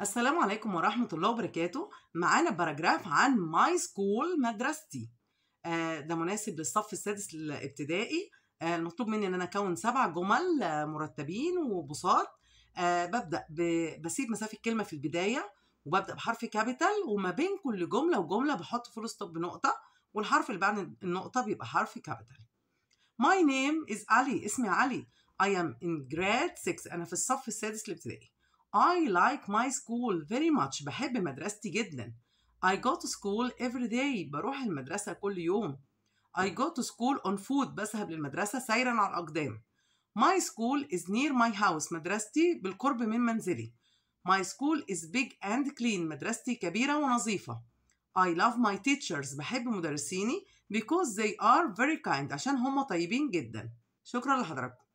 السلام عليكم ورحمة الله وبركاته معانا باراجراف عن ماي سكول مدرستي آه، ده مناسب للصف السادس الابتدائي آه، المطلوب مني ان انا اكون سبع جمل مرتبين وبساط آه، ببدا بسيب مسافه كلمه في البدايه وببدا بحرف كابيتال وما بين كل جمله وجمله بحط فول ستوب بنقطه والحرف اللي بعد النقطه بيبقى حرف كابيتال ماي نيم از علي اسمي علي I am in grade 6 أنا في الصف السادس الابتدائي I like my school very much بحب مدرستي جدا I go to school every day بروح المدرسة كل يوم I go to school on foot بذهب للمدرسة سيرا على الأقدام My school is near my house مدرستي بالقرب من منزلي My school is big and clean مدرستي كبيرة ونظيفة I love my teachers بحب مدرسيني because they are very kind عشان هم طيبين جدا شكرا لحضراتكم